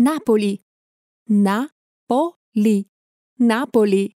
Napoli. Napoli. Napoli.